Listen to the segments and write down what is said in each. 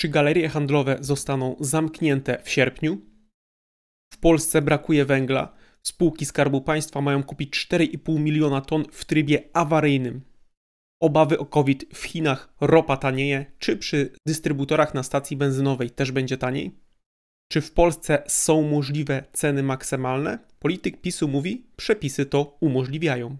Czy galerie handlowe zostaną zamknięte w sierpniu? W Polsce brakuje węgla. Spółki Skarbu Państwa mają kupić 4,5 miliona ton w trybie awaryjnym. Obawy o COVID w Chinach ropa tanieje. Czy przy dystrybutorach na stacji benzynowej też będzie taniej? Czy w Polsce są możliwe ceny maksymalne? Polityk PiSu mówi, przepisy to umożliwiają.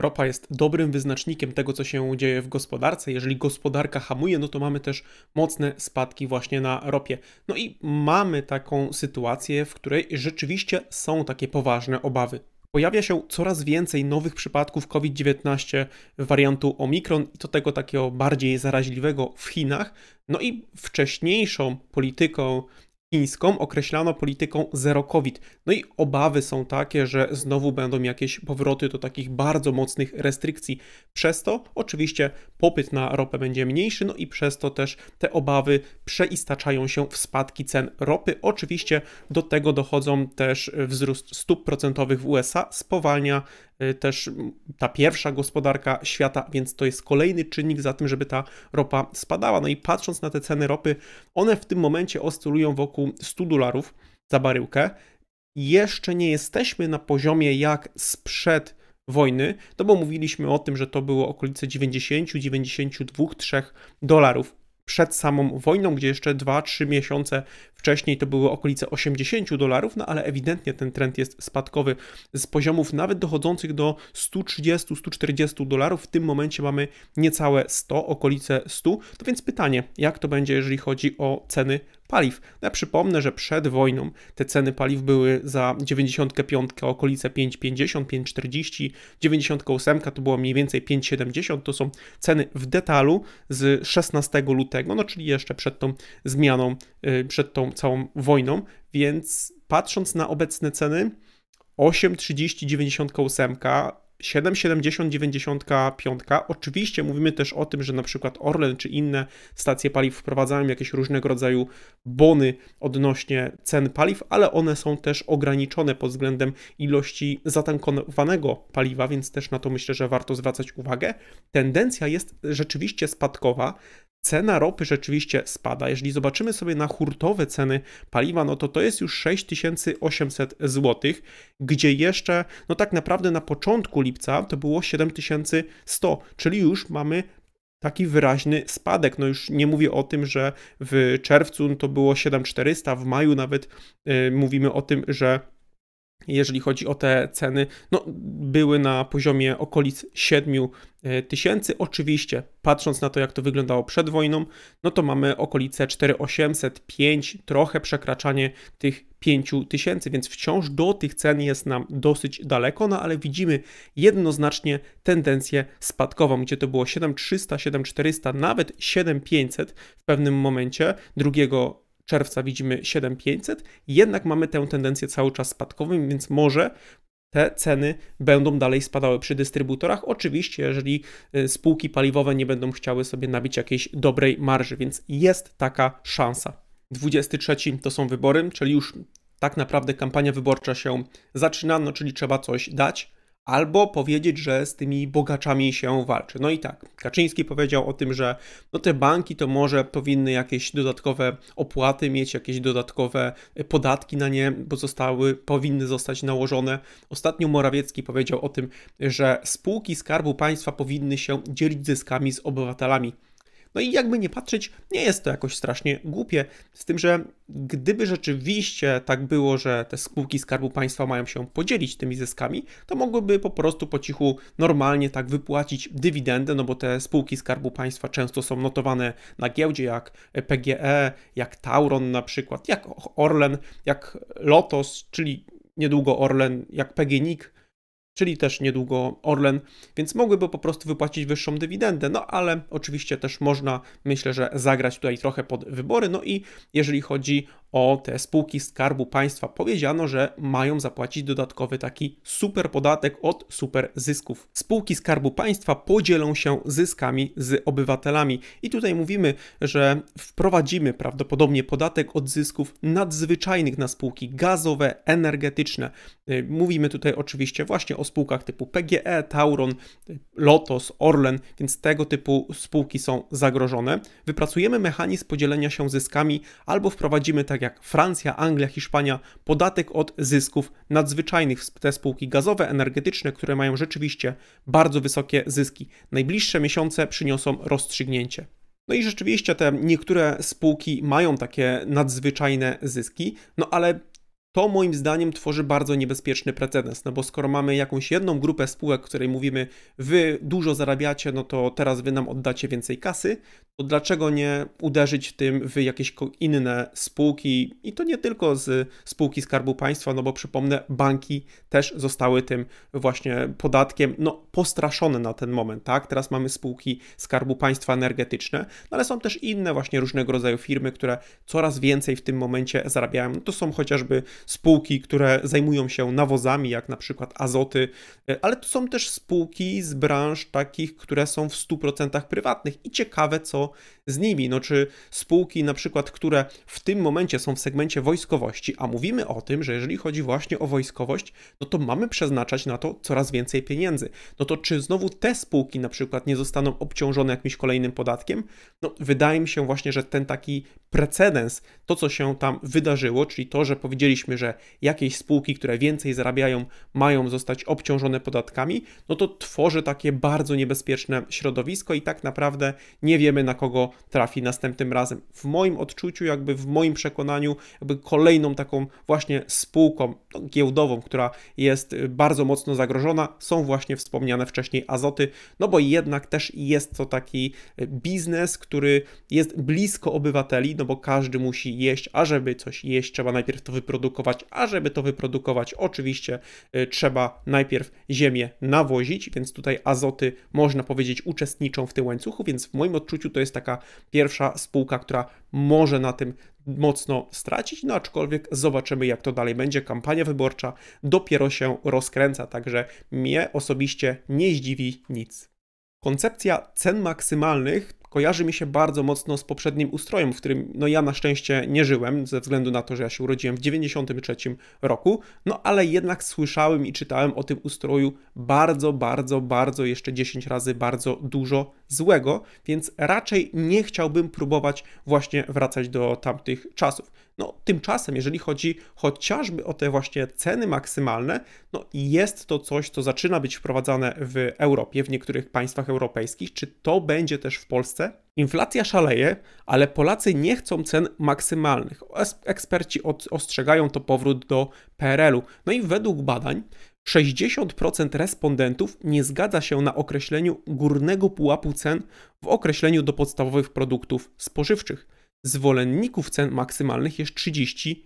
Ropa jest dobrym wyznacznikiem tego, co się dzieje w gospodarce. Jeżeli gospodarka hamuje, no to mamy też mocne spadki właśnie na ropie. No i mamy taką sytuację, w której rzeczywiście są takie poważne obawy. Pojawia się coraz więcej nowych przypadków COVID-19 wariantu Omikron i to tego takiego bardziej zaraźliwego w Chinach. No i wcześniejszą polityką chińską określano polityką zero COVID. No i obawy są takie, że znowu będą jakieś powroty do takich bardzo mocnych restrykcji. Przez to oczywiście popyt na ropę będzie mniejszy, no i przez to też te obawy przeistaczają się w spadki cen ropy. Oczywiście do tego dochodzą też wzrost stóp procentowych w USA, spowalnia Y, też ta pierwsza gospodarka świata, więc to jest kolejny czynnik za tym, żeby ta ropa spadała. No i patrząc na te ceny ropy, one w tym momencie oscylują wokół 100 dolarów za baryłkę. Jeszcze nie jesteśmy na poziomie jak sprzed wojny, no bo mówiliśmy o tym, że to było okolice 90, 92, 3 dolarów przed samą wojną, gdzie jeszcze 2-3 miesiące wcześniej to były okolice 80 dolarów, no ale ewidentnie ten trend jest spadkowy z poziomów nawet dochodzących do 130-140 dolarów. W tym momencie mamy niecałe 100, okolice 100. To więc pytanie, jak to będzie, jeżeli chodzi o ceny paliw. Ja przypomnę, że przed wojną te ceny paliw były za 95 okolice 5,50, 5,40, 98 to było mniej więcej 5,70, to są ceny w detalu z 16 lutego, no czyli jeszcze przed tą zmianą, y, przed tą całą wojną, więc patrząc na obecne ceny, 8,30, 98 770 95. Oczywiście mówimy też o tym, że na przykład Orlen czy inne stacje paliw wprowadzają jakieś różnego rodzaju bony odnośnie cen paliw, ale one są też ograniczone pod względem ilości zatankowanego paliwa, więc też na to myślę, że warto zwracać uwagę. Tendencja jest rzeczywiście spadkowa, cena ropy rzeczywiście spada. Jeżeli zobaczymy sobie na hurtowe ceny paliwa, no to to jest już 6800 zł, gdzie jeszcze, no tak naprawdę na początku lipca to było 7100, czyli już mamy taki wyraźny spadek. No już nie mówię o tym, że w czerwcu to było 7400, w maju nawet yy, mówimy o tym, że jeżeli chodzi o te ceny, no, były na poziomie okolic 7 e, tysięcy. Oczywiście, patrząc na to, jak to wyglądało przed wojną, no to mamy okolice 4805, trochę przekraczanie tych 5 tysięcy, więc wciąż do tych cen jest nam dosyć daleko, no ale widzimy jednoznacznie tendencję spadkową, gdzie to było 7300, 7400, nawet 7500 w pewnym momencie drugiego czerwca widzimy 7500, jednak mamy tę tendencję cały czas spadkową, więc może te ceny będą dalej spadały przy dystrybutorach. Oczywiście, jeżeli y, spółki paliwowe nie będą chciały sobie nabić jakiejś dobrej marży, więc jest taka szansa. 23 to są wybory, czyli już tak naprawdę kampania wyborcza się zaczyna, no czyli trzeba coś dać albo powiedzieć, że z tymi bogaczami się walczy. No i tak, Kaczyński powiedział o tym, że no te banki to może powinny jakieś dodatkowe opłaty mieć, jakieś dodatkowe podatki na nie, bo zostały, powinny zostać nałożone. Ostatnio Morawiecki powiedział o tym, że spółki Skarbu Państwa powinny się dzielić zyskami z obywatelami. No i jakby nie patrzeć, nie jest to jakoś strasznie głupie, z tym, że gdyby rzeczywiście tak było, że te spółki Skarbu Państwa mają się podzielić tymi zyskami, to mogłyby po prostu po cichu normalnie tak wypłacić dywidendę, no bo te spółki Skarbu Państwa często są notowane na giełdzie jak PGE, jak Tauron na przykład, jak Orlen, jak Lotos, czyli niedługo Orlen, jak PGNiG, czyli też niedługo Orlen, więc mogłyby po prostu wypłacić wyższą dywidendę, no ale oczywiście też można, myślę, że zagrać tutaj trochę pod wybory, no i jeżeli chodzi o te spółki Skarbu Państwa powiedziano, że mają zapłacić dodatkowy taki super podatek od super zysków. Spółki Skarbu Państwa podzielą się zyskami z obywatelami i tutaj mówimy, że wprowadzimy prawdopodobnie podatek od zysków nadzwyczajnych na spółki gazowe, energetyczne. Y, mówimy tutaj oczywiście właśnie o spółkach typu PGE, Tauron, Lotos, Orlen, więc tego typu spółki są zagrożone. Wypracujemy mechanizm podzielenia się zyskami albo wprowadzimy tak jak jak Francja, Anglia, Hiszpania, podatek od zysków nadzwyczajnych w te spółki gazowe, energetyczne, które mają rzeczywiście bardzo wysokie zyski. Najbliższe miesiące przyniosą rozstrzygnięcie. No i rzeczywiście te niektóre spółki mają takie nadzwyczajne zyski, no ale to moim zdaniem tworzy bardzo niebezpieczny precedens, no bo skoro mamy jakąś jedną grupę spółek, której mówimy, wy dużo zarabiacie, no to teraz wy nam oddacie więcej kasy, to dlaczego nie uderzyć tym w jakieś inne spółki i to nie tylko z spółki Skarbu Państwa, no bo przypomnę, banki też zostały tym właśnie podatkiem, no postraszone na ten moment, tak? Teraz mamy spółki Skarbu Państwa energetyczne, no ale są też inne właśnie różnego rodzaju firmy, które coraz więcej w tym momencie zarabiają. No to są chociażby spółki, które zajmują się nawozami, jak na przykład azoty, e, ale to są też spółki z branż takich, które są w 100% prywatnych i ciekawe co z nimi. No czy spółki na przykład, które w tym momencie są w segmencie wojskowości, a mówimy o tym, że jeżeli chodzi właśnie o wojskowość, no to mamy przeznaczać na to coraz więcej pieniędzy. No to czy znowu te spółki na przykład nie zostaną obciążone jakimś kolejnym podatkiem? No wydaje mi się właśnie, że ten taki precedens, to co się tam wydarzyło, czyli to, że powiedzieliśmy, że jakieś spółki, które więcej zarabiają, mają zostać obciążone podatkami, no to tworzy takie bardzo niebezpieczne środowisko i tak naprawdę nie wiemy, na kogo trafi następnym razem. W moim odczuciu, jakby w moim przekonaniu, jakby kolejną taką właśnie spółką no, giełdową, która jest bardzo mocno zagrożona, są właśnie wspomniane wcześniej azoty, no bo jednak też jest to taki biznes, który jest blisko obywateli, no bo każdy musi jeść, a żeby coś jeść, trzeba najpierw to wyprodukować, a żeby to wyprodukować, oczywiście y, trzeba najpierw ziemię nawozić, więc tutaj azoty, można powiedzieć, uczestniczą w tym łańcuchu, więc w moim odczuciu to jest taka pierwsza spółka, która może na tym mocno stracić, no aczkolwiek zobaczymy, jak to dalej będzie. Kampania wyborcza dopiero się rozkręca, także mnie osobiście nie zdziwi nic. Koncepcja cen maksymalnych kojarzy mi się bardzo mocno z poprzednim ustrojem, w którym no ja na szczęście nie żyłem, ze względu na to, że ja się urodziłem w 93 roku, no ale jednak słyszałem i czytałem o tym ustroju bardzo, bardzo, bardzo, jeszcze 10 razy bardzo dużo złego, więc raczej nie chciałbym próbować właśnie wracać do tamtych czasów. No, tymczasem, jeżeli chodzi chociażby o te właśnie ceny maksymalne, no jest to coś, co zaczyna być wprowadzane w Europie, w niektórych państwach europejskich. Czy to będzie też w Polsce? Inflacja szaleje, ale Polacy nie chcą cen maksymalnych. Eksperci ostrzegają to powrót do PRL-u. No i według badań 60% respondentów nie zgadza się na określeniu górnego pułapu cen w określeniu do podstawowych produktów spożywczych. Zwolenników cen maksymalnych jest 31%.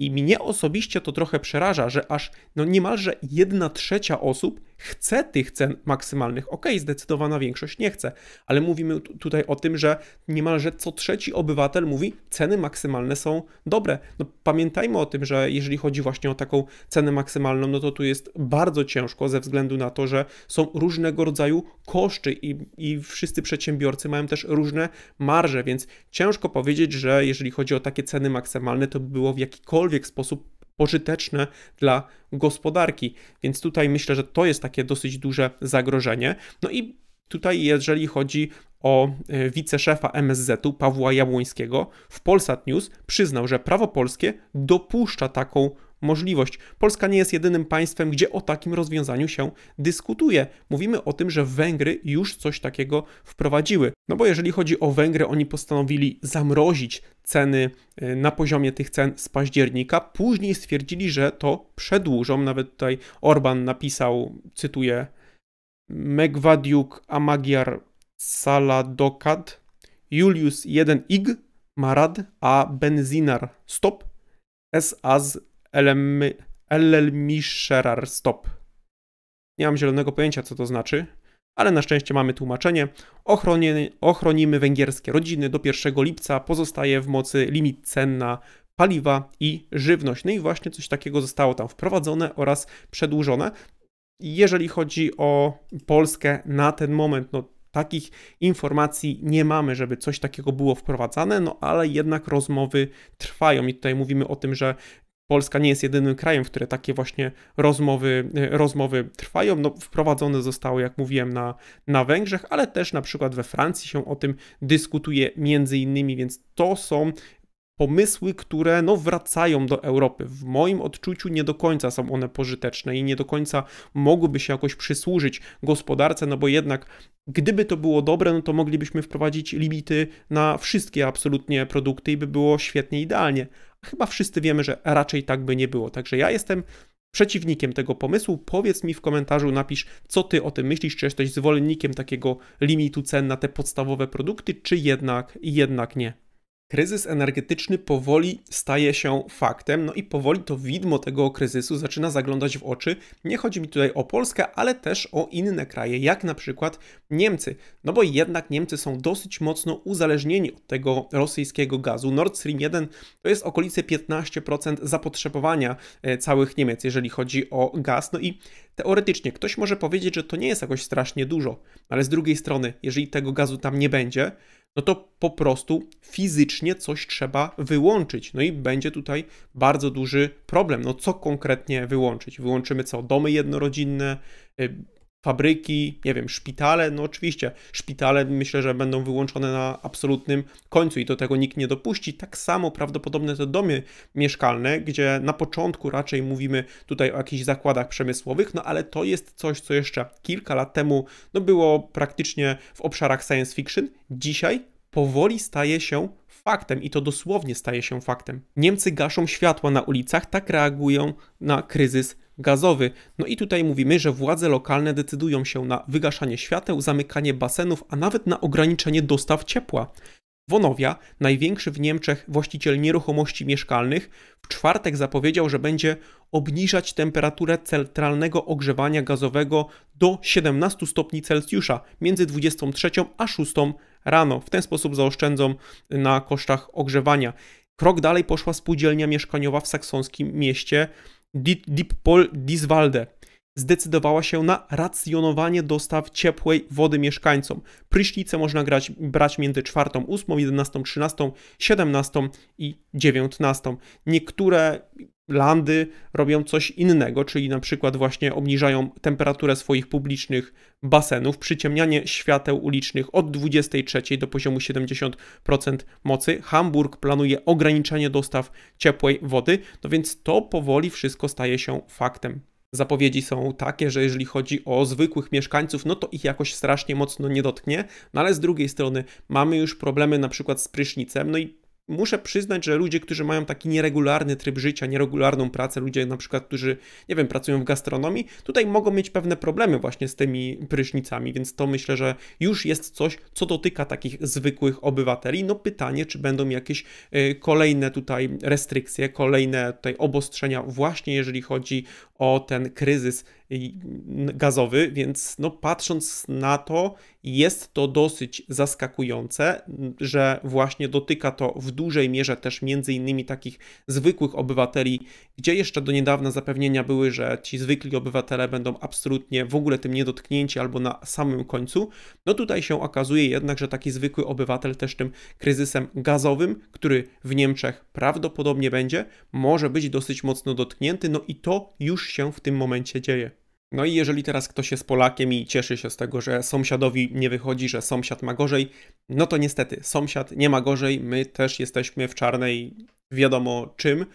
I mnie osobiście to trochę przeraża, że aż no niemalże 1 trzecia osób chce tych cen maksymalnych. Ok, zdecydowana większość nie chce, ale mówimy tutaj o tym, że niemalże co trzeci obywatel mówi, ceny maksymalne są dobre. No, pamiętajmy o tym, że jeżeli chodzi właśnie o taką cenę maksymalną, no to tu jest bardzo ciężko ze względu na to, że są różnego rodzaju koszty i, i wszyscy przedsiębiorcy mają też różne marże, więc ciężko powiedzieć, że jeżeli chodzi o takie ceny maksymalne, to by było w jakikolwiek sposób pożyteczne dla gospodarki. Więc tutaj myślę, że to jest takie dosyć duże zagrożenie. No i tutaj, jeżeli chodzi o e, wiceszefa MSZ-u Pawła Jabłońskiego, w Polsat News przyznał, że prawo polskie dopuszcza taką możliwość. Polska nie jest jedynym państwem, gdzie o takim rozwiązaniu się dyskutuje. Mówimy o tym, że Węgry już coś takiego wprowadziły. No bo jeżeli chodzi o Węgry, oni postanowili zamrozić ceny y, na poziomie tych cen z października. Później stwierdzili, że to przedłużą. Nawet tutaj Orban napisał, cytuję, Megwadiuk Amagiar Saladokad, Julius 1ig Marad a Benzinar stop, S as Elelmisherar stop. Nie mam zielonego pojęcia, co to znaczy ale na szczęście mamy tłumaczenie. ochronimy węgierskie rodziny. Do 1 lipca pozostaje w mocy limit cen na paliwa i żywność. No i właśnie coś takiego zostało tam wprowadzone oraz przedłużone. Jeżeli chodzi o Polskę na ten moment, no takich informacji nie mamy, żeby coś takiego było wprowadzane, no ale jednak rozmowy trwają i tutaj mówimy o tym, że Polska nie jest jedynym krajem, w którym takie właśnie rozmowy, e, rozmowy trwają. No, wprowadzone zostały, jak mówiłem, na, na Węgrzech, ale też na przykład we Francji się o tym dyskutuje między innymi, więc to są pomysły, które no, wracają do Europy. W moim odczuciu nie do końca są one pożyteczne i nie do końca mogłyby się jakoś przysłużyć gospodarce, no bo jednak gdyby to było dobre, no to moglibyśmy wprowadzić limity na wszystkie absolutnie produkty i by było świetnie, idealnie. A chyba wszyscy wiemy, że raczej tak by nie było. Także ja jestem przeciwnikiem tego pomysłu. Powiedz mi w komentarzu, napisz, co ty o tym myślisz, czy jesteś zwolennikiem takiego limitu cen na te podstawowe produkty, czy jednak, jednak nie. Kryzys energetyczny powoli staje się faktem, no i powoli to widmo tego kryzysu zaczyna zaglądać w oczy. Nie chodzi mi tutaj o Polskę, ale też o inne kraje, jak na przykład Niemcy. No bo jednak Niemcy są dosyć mocno uzależnieni od tego rosyjskiego gazu. Nord Stream 1 to jest okolice 15% zapotrzebowania e, całych Niemiec, jeżeli chodzi o gaz. No i teoretycznie ktoś może powiedzieć, że to nie jest jakoś strasznie dużo, ale z drugiej strony, jeżeli tego gazu tam nie będzie, no to po prostu fizycznie coś trzeba wyłączyć. No i będzie tutaj bardzo duży problem. No co konkretnie wyłączyć? Wyłączymy co? Domy jednorodzinne, y, fabryki, nie wiem, szpitale, no oczywiście, szpitale myślę, że będą wyłączone na absolutnym końcu i do tego nikt nie dopuści. Tak samo prawdopodobne te domy mieszkalne, gdzie na początku raczej mówimy tutaj o jakichś zakładach przemysłowych, no ale to jest coś, co jeszcze kilka lat temu no było praktycznie w obszarach science fiction. Dzisiaj powoli staje się faktem i to dosłownie staje się faktem. Niemcy gaszą światła na ulicach, tak reagują na kryzys gazowy. No i tutaj mówimy, że władze lokalne decydują się na wygaszanie świateł, zamykanie basenów, a nawet na ograniczenie dostaw ciepła. Wonowia, największy w Niemczech właściciel nieruchomości mieszkalnych, w czwartek zapowiedział, że będzie obniżać temperaturę centralnego ogrzewania gazowego do 17 stopni Celsjusza między 23 a 6 rano. W ten sposób zaoszczędzą na kosztach ogrzewania. Krok dalej poszła spółdzielnia mieszkaniowa w saksonskim mieście Deeppol Diswalde zdecydowała się na racjonowanie dostaw ciepłej wody mieszkańcom. Prysznice można grać, brać między 4, 8, 11, 13, 17 i 19. Niektóre landy robią coś innego, czyli na przykład właśnie obniżają temperaturę swoich publicznych basenów, przyciemnianie świateł ulicznych od 23 do poziomu 70% mocy. Hamburg planuje ograniczenie dostaw ciepłej wody, no więc to powoli wszystko staje się faktem. Zapowiedzi są takie, że jeżeli chodzi o zwykłych mieszkańców, no to ich jakoś strasznie mocno nie dotknie, no ale z drugiej strony mamy już problemy na przykład z prysznicem, no i muszę przyznać, że ludzie, którzy mają taki nieregularny tryb życia, nieregularną pracę, ludzie na przykład, którzy, nie wiem, pracują w gastronomii, tutaj mogą mieć pewne problemy właśnie z tymi prysznicami, więc to myślę, że już jest coś, co dotyka takich zwykłych obywateli. No pytanie, czy będą jakieś y, kolejne tutaj restrykcje, kolejne tutaj obostrzenia właśnie jeżeli chodzi o ten kryzys gazowy, więc no, patrząc na to, jest to dosyć zaskakujące, że właśnie dotyka to w dużej mierze też między innymi takich zwykłych obywateli, gdzie jeszcze do niedawna zapewnienia były, że ci zwykli obywatele będą absolutnie w ogóle tym niedotknięci albo na samym końcu. No tutaj się okazuje jednak, że taki zwykły obywatel też tym kryzysem gazowym, który w Niemczech prawdopodobnie będzie, może być dosyć mocno dotknięty, no i to już już się w tym momencie dzieje. No i jeżeli teraz ktoś jest Polakiem i cieszy się z tego, że sąsiadowi nie wychodzi, że sąsiad ma gorzej, no to niestety sąsiad nie ma gorzej, my też jesteśmy w czarnej wiadomo czym,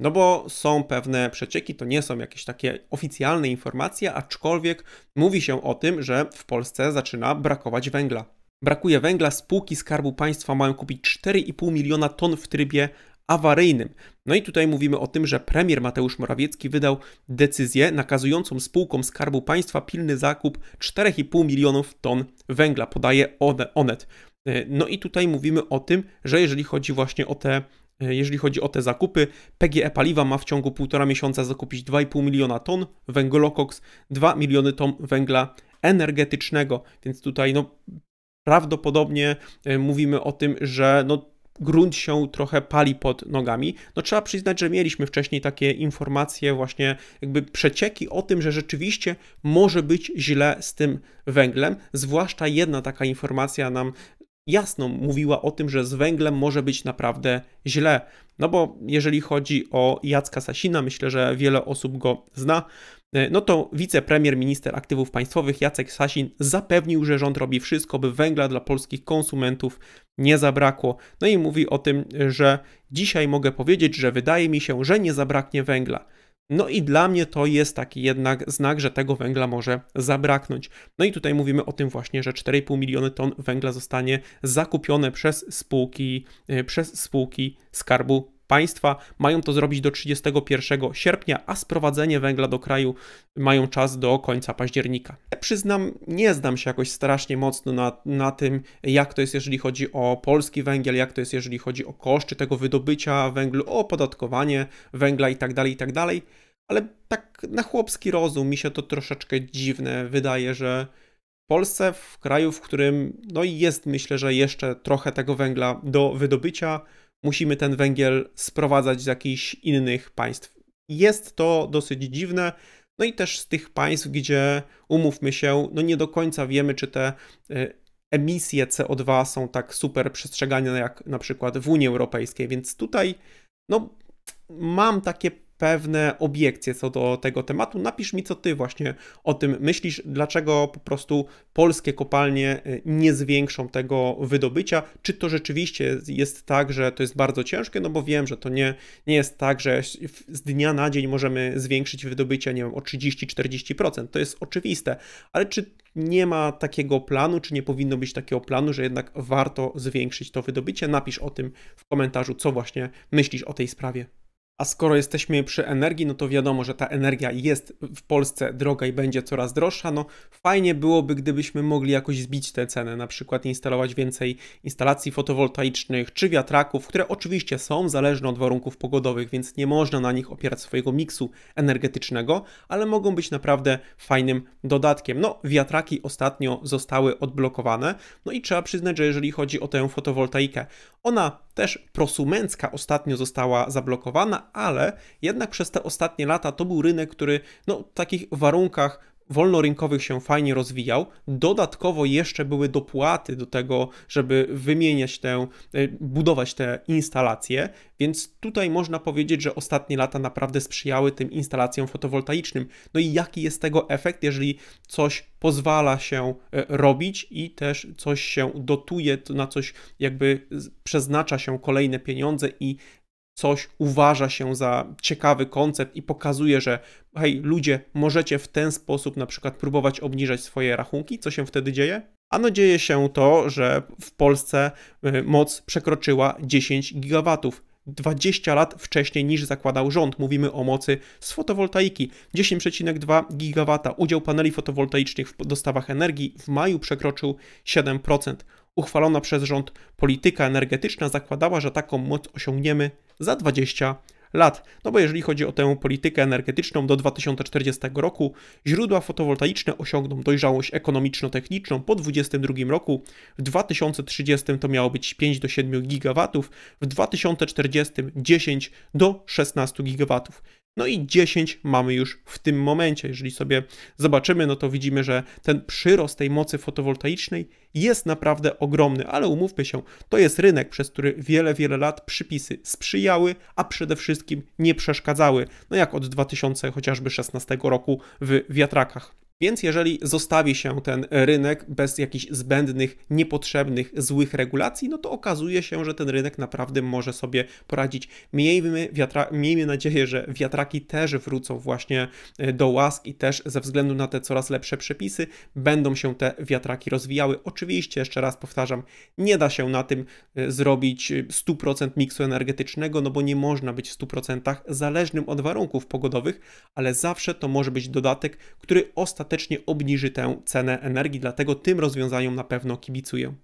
no bo są pewne przecieki, to nie są jakieś takie oficjalne informacje, aczkolwiek mówi się o tym, że w Polsce zaczyna brakować węgla. Brakuje węgla, spółki Skarbu Państwa mają kupić 4,5 miliona ton w trybie awaryjnym. No i tutaj mówimy o tym, że premier Mateusz Morawiecki wydał decyzję nakazującą spółkom Skarbu Państwa pilny zakup 4,5 milionów ton węgla, podaje Onet. E, no i tutaj mówimy o tym, że jeżeli chodzi właśnie o te e, jeżeli chodzi o te zakupy, PGE Paliwa ma w ciągu półtora miesiąca zakupić 2,5 miliona ton, Węglokoks 2 miliony ton węgla energetycznego, więc tutaj no, prawdopodobnie e, mówimy o tym, że no, grunt się trochę pali pod nogami. No trzeba przyznać, że mieliśmy wcześniej takie informacje, właśnie jakby przecieki o tym, że rzeczywiście może być źle z tym węglem. Zwłaszcza jedna taka informacja nam jasno mówiła o tym, że z węglem może być naprawdę źle. No bo jeżeli chodzi o Jacka Sasina, myślę, że wiele osób go zna. E, no to wicepremier, minister aktywów państwowych Jacek Sasin zapewnił, że rząd robi wszystko, by węgla dla polskich konsumentów nie zabrakło. No i mówi o tym, że dzisiaj mogę powiedzieć, że wydaje mi się, że nie zabraknie węgla. No i dla mnie to jest taki jednak znak, że tego węgla może zabraknąć. No i tutaj mówimy o tym właśnie, że 4,5 miliony ton węgla zostanie zakupione przez spółki, y, przez spółki Skarbu państwa. Mają to zrobić do 31 sierpnia, a sprowadzenie węgla do kraju mają czas do końca października. Przyznam, nie znam się jakoś strasznie mocno na, na tym, jak to jest, jeżeli chodzi o polski węgiel, jak to jest, jeżeli chodzi o koszty tego wydobycia węglu, o opodatkowanie węgla itd., tak itd., tak ale tak na chłopski rozum mi się to troszeczkę dziwne wydaje, że w Polsce, w kraju, w którym no jest myślę, że jeszcze trochę tego węgla do wydobycia, musimy ten węgiel sprowadzać z jakichś innych państw. Jest to dosyć dziwne. No i też z tych państw, gdzie umówmy się, no nie do końca wiemy, czy te e, emisje CO2 są tak super przestrzegane jak na przykład w Unii Europejskiej, więc tutaj no mam takie pewne obiekcje co do tego tematu. Napisz mi, co ty właśnie o tym myślisz, dlaczego po prostu polskie kopalnie y, nie zwiększą tego wydobycia. Czy to rzeczywiście jest tak, że to jest bardzo ciężkie? No bo wiem, że to nie, nie jest tak, że z dnia na dzień możemy zwiększyć wydobycie, nie wiem, o 30-40%. To jest oczywiste, ale czy nie ma takiego planu, czy nie powinno być takiego planu, że jednak warto zwiększyć to wydobycie? Napisz o tym w komentarzu, co właśnie myślisz o tej sprawie. A skoro jesteśmy przy energii, no to wiadomo, że ta energia jest w Polsce droga i będzie coraz droższa. No fajnie byłoby, gdybyśmy mogli jakoś zbić te ceny, na przykład instalować więcej instalacji fotowoltaicznych czy wiatraków, które oczywiście są zależne od warunków pogodowych, więc nie można na nich opierać swojego miksu energetycznego, ale mogą być naprawdę fajnym dodatkiem. No wiatraki ostatnio zostały odblokowane, no i trzeba przyznać, że jeżeli chodzi o tę fotowoltaikę, ona też prosumencka ostatnio została zablokowana, ale jednak przez te ostatnie lata to był rynek, który no, w takich warunkach wolnorynkowych się fajnie rozwijał. Dodatkowo jeszcze były dopłaty do tego, żeby wymieniać tę, y, budować te instalacje, więc tutaj można powiedzieć, że ostatnie lata naprawdę sprzyjały tym instalacjom fotowoltaicznym. No i jaki jest tego efekt, jeżeli coś pozwala się y, robić i też coś się dotuje, na coś jakby przeznacza się kolejne pieniądze i coś uważa się za ciekawy koncept i pokazuje, że hej, ludzie, możecie w ten sposób na przykład próbować obniżać swoje rachunki, co się wtedy dzieje? A no dzieje się to, że w Polsce y, moc przekroczyła 10 gigawatów. 20 lat wcześniej niż zakładał rząd. Mówimy o mocy z fotowoltaiki. 10,2 GW. Udział paneli fotowoltaicznych w dostawach energii w maju przekroczył 7%. Uchwalona przez rząd polityka energetyczna zakładała, że taką moc osiągniemy za 20 lat. No bo jeżeli chodzi o tę politykę energetyczną do 2040 roku, źródła fotowoltaiczne osiągną dojrzałość ekonomiczno-techniczną po 2022 roku, w 2030 to miało być 5 do 7 GW, w 2040 10 do 16 GW. No i 10 mamy już w tym momencie. Jeżeli sobie zobaczymy, no to widzimy, że ten przyrost tej mocy fotowoltaicznej jest naprawdę ogromny, ale umówmy się, to jest rynek, przez który wiele, wiele lat przypisy sprzyjały, a przede wszystkim nie przeszkadzały, no jak od 2000 chociażby 16 roku w wiatrakach. Więc jeżeli zostawi się ten rynek bez jakichś zbędnych, niepotrzebnych, złych regulacji, no to okazuje się, że ten rynek naprawdę może sobie poradzić. Miejmy, wiatra, miejmy nadzieję, że wiatraki też wrócą właśnie e, do łask i też ze względu na te coraz lepsze przepisy będą się te wiatraki rozwijały. Oczywiście, jeszcze raz powtarzam, nie da się na tym e, zrobić 100% e, miksu energetycznego, no bo nie można być w 100% zależnym od warunków pogodowych, ale zawsze to może być dodatek, który ostatecznie ostatecznie obniży tę cenę energii, dlatego tym rozwiązaniom na pewno kibicuję.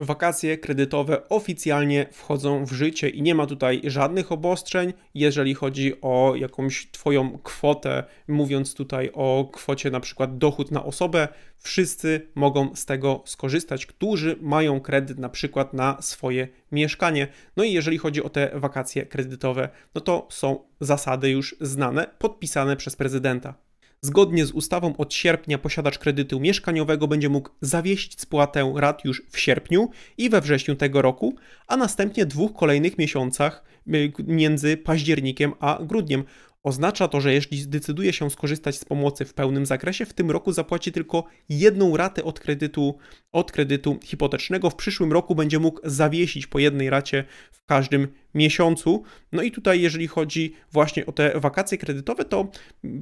Wakacje kredytowe oficjalnie wchodzą w życie i nie ma tutaj żadnych obostrzeń, jeżeli chodzi o jakąś Twoją kwotę, mówiąc tutaj o kwocie na przykład dochód na osobę, wszyscy mogą z tego skorzystać, którzy mają kredyt na przykład na swoje mieszkanie. No i jeżeli chodzi o te wakacje kredytowe, no to są zasady już znane, podpisane przez prezydenta. Zgodnie z ustawą od sierpnia posiadacz kredytu mieszkaniowego będzie mógł zawieść spłatę rat już w sierpniu i we wrześniu tego roku, a następnie dwóch kolejnych miesiącach y, między październikiem a grudniem. Oznacza to, że jeśli zdecyduje się skorzystać z pomocy w pełnym zakresie, w tym roku zapłaci tylko jedną ratę od kredytu, od kredytu hipotecznego. W przyszłym roku będzie mógł zawiesić po jednej racie w każdym miesiącu. No i tutaj, jeżeli chodzi właśnie o te wakacje kredytowe, to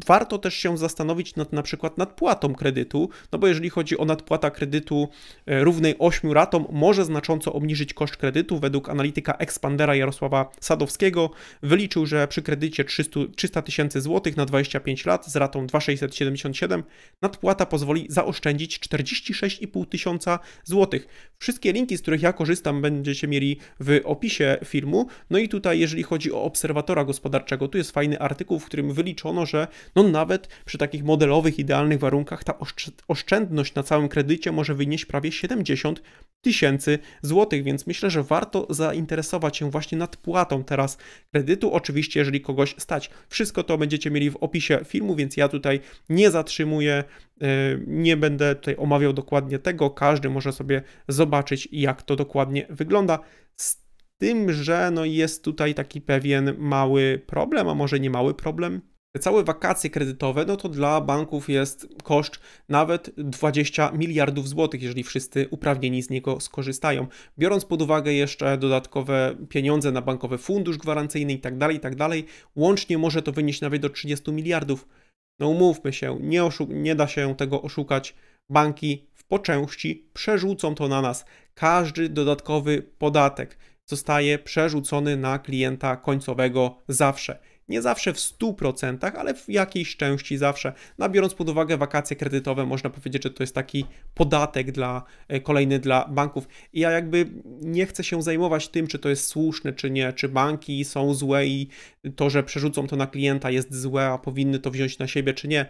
warto też się zastanowić nad na przykład nadpłatą kredytu, no bo jeżeli chodzi o nadpłata kredytu e, równej 8 ratom, może znacząco obniżyć koszt kredytu. Według analityka ekspandera Jarosława Sadowskiego wyliczył, że przy kredycie 300 tysięcy złotych na 25 lat z ratą 2,677 nadpłata pozwoli zaoszczędzić 46,5 tysiąca złotych. Wszystkie linki, z których ja korzystam, będziecie mieli w opisie filmu. No i tutaj, jeżeli chodzi o obserwatora gospodarczego, tu jest fajny artykuł, w którym wyliczono, że no nawet przy takich modelowych, idealnych warunkach ta oszczędność na całym kredycie może wynieść prawie 70 tysięcy złotych, więc myślę, że warto zainteresować się właśnie nadpłatą teraz kredytu. Oczywiście, jeżeli kogoś stać, wszystko to będziecie mieli w opisie filmu, więc ja tutaj nie zatrzymuję, e, nie będę tutaj omawiał dokładnie tego. Każdy może sobie zobaczyć, jak to dokładnie wygląda tym, że no jest tutaj taki pewien mały problem, a może nie mały problem. Te całe wakacje kredytowe, no to dla banków jest koszt nawet 20 miliardów złotych, jeżeli wszyscy uprawnieni z niego skorzystają. Biorąc pod uwagę jeszcze dodatkowe pieniądze na bankowy fundusz gwarancyjny i tak dalej. Tak łącznie może to wynieść nawet do 30 miliardów. No umówmy się, nie, nie da się tego oszukać. Banki po części przerzucą to na nas. Każdy dodatkowy podatek, zostaje przerzucony na klienta końcowego zawsze. Nie zawsze w 100%, ale w jakiejś części zawsze. No, biorąc pod uwagę wakacje kredytowe, można powiedzieć, że to jest taki podatek dla, e, kolejny dla banków. I ja jakby nie chcę się zajmować tym, czy to jest słuszne, czy nie, czy banki są złe i to, że przerzucą to na klienta jest złe, a powinny to wziąć na siebie, czy nie.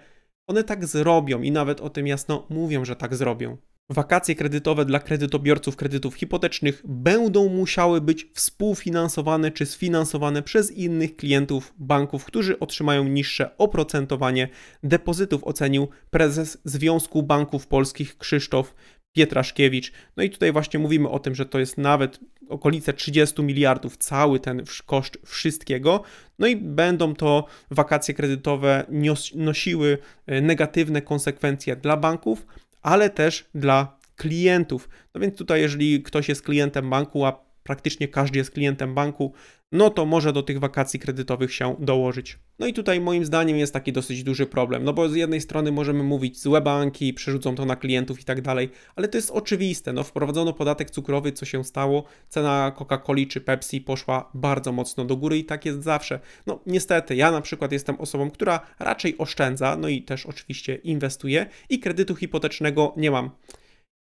One tak zrobią i nawet o tym jasno mówią, że tak zrobią. Wakacje kredytowe dla kredytobiorców kredytów hipotecznych będą musiały być współfinansowane czy sfinansowane przez innych klientów banków, którzy otrzymają niższe oprocentowanie depozytów, ocenił prezes Związku Banków Polskich Krzysztof Pietraszkiewicz. No i tutaj właśnie mówimy o tym, że to jest nawet okolice 30 miliardów cały ten koszt wszystkiego. No i będą to wakacje kredytowe nosiły e, negatywne konsekwencje dla banków ale też dla klientów. No więc tutaj, jeżeli ktoś jest klientem banku, a praktycznie każdy jest klientem banku, no to może do tych wakacji kredytowych się dołożyć. No i tutaj moim zdaniem jest taki dosyć duży problem, no bo z jednej strony możemy mówić złe banki, przerzucą to na klientów i tak dalej, ale to jest oczywiste, no wprowadzono podatek cukrowy, co się stało, cena Coca-Coli czy Pepsi poszła bardzo mocno do góry i tak jest zawsze. No niestety, ja na przykład jestem osobą, która raczej oszczędza, no i też oczywiście inwestuje i kredytu hipotecznego nie mam.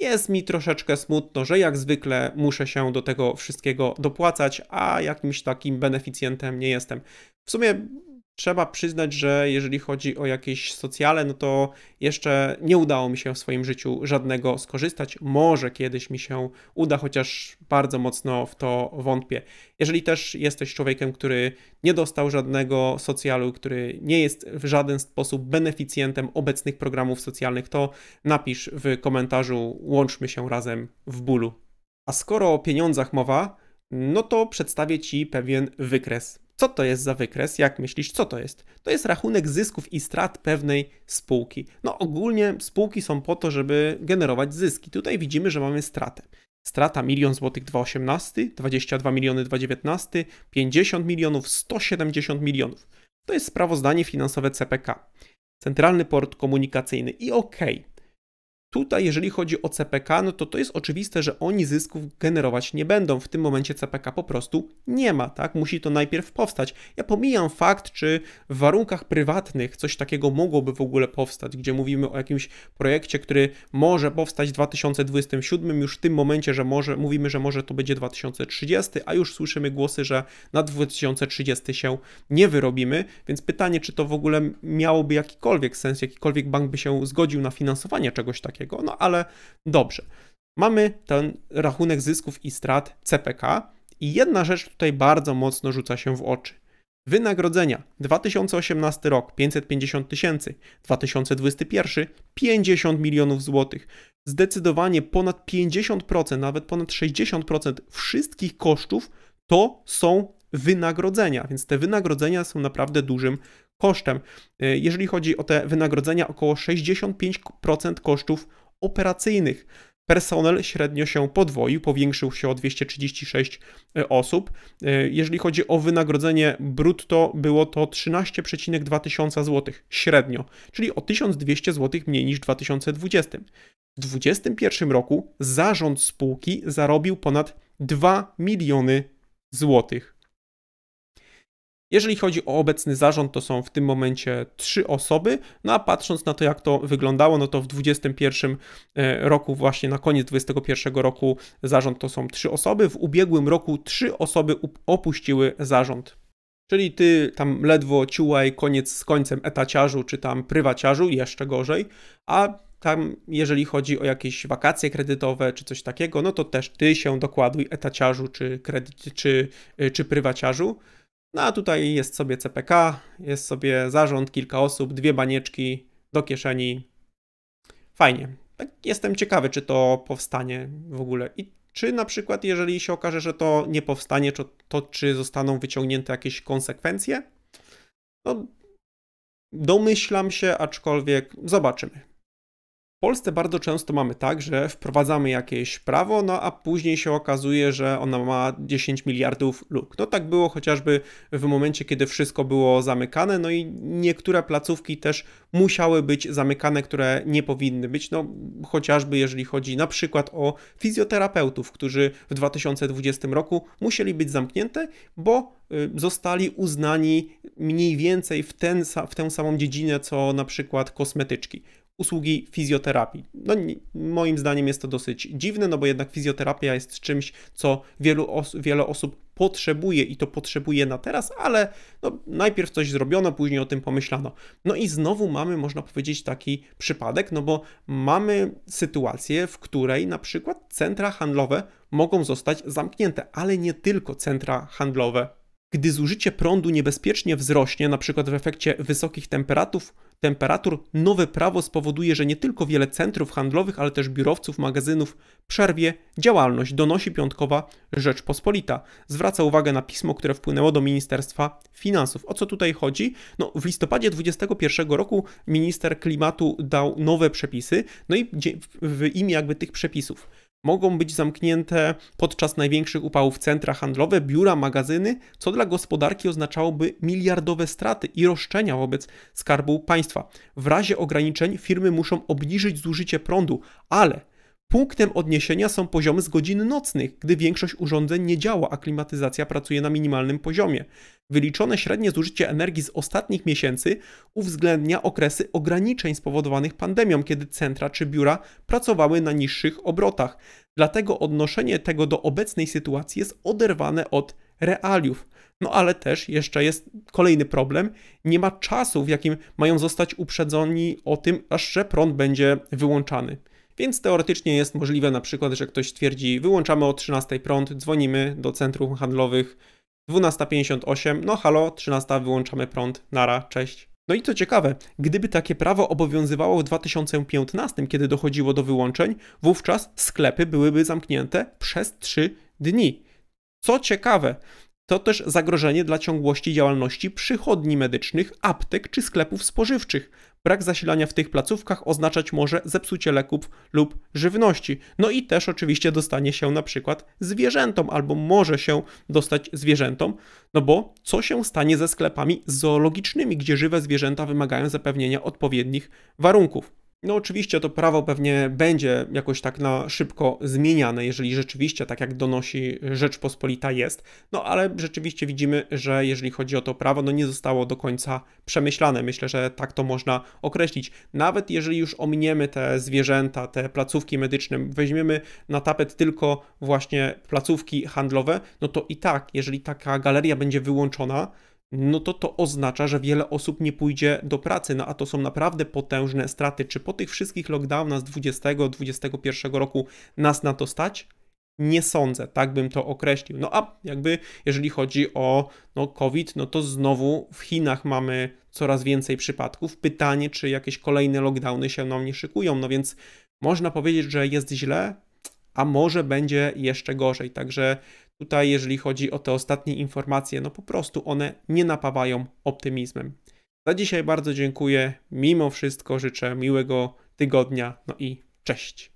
Jest mi troszeczkę smutno, że jak zwykle muszę się do tego wszystkiego dopłacać, a jakimś takim beneficjentem nie jestem. W sumie trzeba przyznać, że jeżeli chodzi o jakieś socjale, no to jeszcze nie udało mi się w swoim życiu żadnego skorzystać. Może kiedyś mi się uda, chociaż bardzo mocno w to wątpię. Jeżeli też jesteś człowiekiem, który nie dostał żadnego socjalu, który nie jest w żaden sposób beneficjentem obecnych programów socjalnych, to napisz w komentarzu, łączmy się razem w bólu. A skoro o pieniądzach mowa, no to przedstawię Ci pewien wykres. Co to jest za wykres? Jak myślisz, co to jest? To jest rachunek zysków i strat pewnej spółki. No ogólnie spółki są po to, żeby generować zyski. Tutaj widzimy, że mamy stratę. Strata milion złotych 2018, 22 miliony 2019, 50 milionów, 170 milionów. To jest sprawozdanie finansowe CPK. Centralny Port Komunikacyjny. I okej, okay, Tutaj, jeżeli chodzi o CPK, no to to jest oczywiste, że oni zysków generować nie będą. W tym momencie CPK po prostu nie ma, tak? Musi to najpierw powstać. Ja pomijam fakt, czy w warunkach prywatnych coś takiego mogłoby w ogóle powstać, gdzie mówimy o jakimś projekcie, który może powstać w 2027, już w tym momencie, że może, mówimy, że może to będzie 2030, a już słyszymy głosy, że na 2030 się nie wyrobimy, więc pytanie, czy to w ogóle miałoby jakikolwiek sens, jakikolwiek bank by się zgodził na finansowanie czegoś takiego takiego, no ale dobrze. Mamy ten rachunek zysków i strat CPK i jedna rzecz tutaj bardzo mocno rzuca się w oczy. Wynagrodzenia 2018 rok 550 tysięcy, 2021 50 milionów złotych. Zdecydowanie ponad 50%, nawet ponad 60% wszystkich kosztów to są wynagrodzenia, więc te wynagrodzenia są naprawdę dużym kosztem. E, jeżeli chodzi o te wynagrodzenia, około 65% kosztów operacyjnych. Personel średnio się podwoił, powiększył się o 236 e, osób. E, jeżeli chodzi o wynagrodzenie brutto, było to 13,2 tysiąca złotych średnio, czyli o 1200 zł mniej niż w 2020. W 2021 roku zarząd spółki zarobił ponad 2 miliony złotych. Jeżeli chodzi o obecny zarząd, to są w tym momencie trzy osoby. No a patrząc na to, jak to wyglądało, no to w 2021 e, roku, właśnie na koniec 2021 roku, zarząd to są trzy osoby. W ubiegłym roku trzy osoby opuściły zarząd. Czyli ty tam ledwo ciułaj koniec z końcem etaciarzu, czy tam prywaciarzu, jeszcze gorzej, a tam jeżeli chodzi o jakieś wakacje kredytowe czy coś takiego, no to też ty się dokładuj etaciarzu, czy, kredyt, czy, e, czy prywaciarzu. No a tutaj jest sobie CPK, jest sobie zarząd, kilka osób, dwie banieczki do kieszeni. Fajnie. Tak jestem ciekawy, czy to powstanie w ogóle. I czy na przykład, jeżeli się okaże, że to nie powstanie, to, to czy zostaną wyciągnięte jakieś konsekwencje? No, domyślam się, aczkolwiek zobaczymy. W Polsce bardzo często mamy tak, że wprowadzamy jakieś prawo, no a później się okazuje, że ona ma 10 miliardów luk. No tak było chociażby w momencie, kiedy wszystko było zamykane, no i niektóre placówki też musiały być zamykane, które nie powinny być, no chociażby jeżeli chodzi na przykład o fizjoterapeutów, którzy w 2020 roku musieli być zamknięte, bo y, zostali uznani mniej więcej w, ten, w tę samą dziedzinę, co na przykład kosmetyczki usługi fizjoterapii. No, moim zdaniem jest to dosyć dziwne, no bo jednak fizjoterapia jest czymś, co wielu os wiele osób potrzebuje i to potrzebuje na teraz, ale no, najpierw coś zrobiono, później o tym pomyślano. No i znowu mamy, można powiedzieć, taki przypadek, no bo mamy sytuację, w której na przykład centra handlowe mogą zostać zamknięte, ale nie tylko centra handlowe. Gdy zużycie prądu niebezpiecznie wzrośnie, na przykład w efekcie wysokich temperatur, temperatur, nowe prawo spowoduje, że nie tylko wiele centrów handlowych, ale też biurowców, magazynów przerwie działalność, donosi piątkowa Rzeczpospolita. Zwraca uwagę na pismo, które wpłynęło do Ministerstwa Finansów. O co tutaj chodzi? No, w listopadzie 2021 roku minister klimatu dał nowe przepisy, no i w imię jakby tych przepisów mogą być zamknięte podczas największych upałów centra handlowe, biura, magazyny, co dla gospodarki oznaczałoby miliardowe straty i roszczenia wobec skarbu państwa. W razie ograniczeń firmy muszą obniżyć zużycie prądu, ale Punktem odniesienia są poziomy z godzin nocnych, gdy większość urządzeń nie działa, a klimatyzacja pracuje na minimalnym poziomie. Wyliczone średnie zużycie energii z ostatnich miesięcy uwzględnia okresy ograniczeń spowodowanych pandemią, kiedy centra czy biura pracowały na niższych obrotach. Dlatego odnoszenie tego do obecnej sytuacji jest oderwane od realiów. No ale też jeszcze jest kolejny problem. Nie ma czasu, w jakim mają zostać uprzedzeni o tym, aż że prąd będzie wyłączany. Więc teoretycznie jest możliwe na przykład, że ktoś twierdzi, wyłączamy o 13 prąd, dzwonimy do centrum handlowych, 12.58, no halo, 13, wyłączamy prąd, nara, cześć. No i co ciekawe, gdyby takie prawo obowiązywało w 2015, kiedy dochodziło do wyłączeń, wówczas sklepy byłyby zamknięte przez 3 dni. Co ciekawe, to też zagrożenie dla ciągłości działalności przychodni medycznych, aptek czy sklepów spożywczych, Brak zasilania w tych placówkach oznaczać może zepsucie leków lub żywności. No i też oczywiście dostanie się na przykład zwierzętom albo może się dostać zwierzętom, no bo co się stanie ze sklepami zoologicznymi, gdzie żywe zwierzęta wymagają zapewnienia odpowiednich warunków? No oczywiście to prawo pewnie będzie jakoś tak na szybko zmieniane, jeżeli rzeczywiście, tak jak donosi Rzeczpospolita jest, no ale rzeczywiście widzimy, że jeżeli chodzi o to prawo, no nie zostało do końca przemyślane. Myślę, że tak to można określić. Nawet jeżeli już ominiemy te zwierzęta, te placówki medyczne, weźmiemy na tapet tylko właśnie placówki handlowe, no to i tak, jeżeli taka galeria będzie wyłączona, no to to oznacza, że wiele osób nie pójdzie do pracy, no a to są naprawdę potężne straty. Czy po tych wszystkich lockdownach z 20-21 roku nas na to stać? Nie sądzę, tak bym to określił. No a jakby jeżeli chodzi o no, COVID, no to znowu w Chinach mamy coraz więcej przypadków. Pytanie, czy jakieś kolejne lockdowny się nam nie szykują, no więc można powiedzieć, że jest źle, a może będzie jeszcze gorzej. Także Tutaj, jeżeli chodzi o te ostatnie informacje, no po prostu one nie napawają optymizmem. Za dzisiaj bardzo dziękuję. Mimo wszystko życzę miłego tygodnia. No i cześć.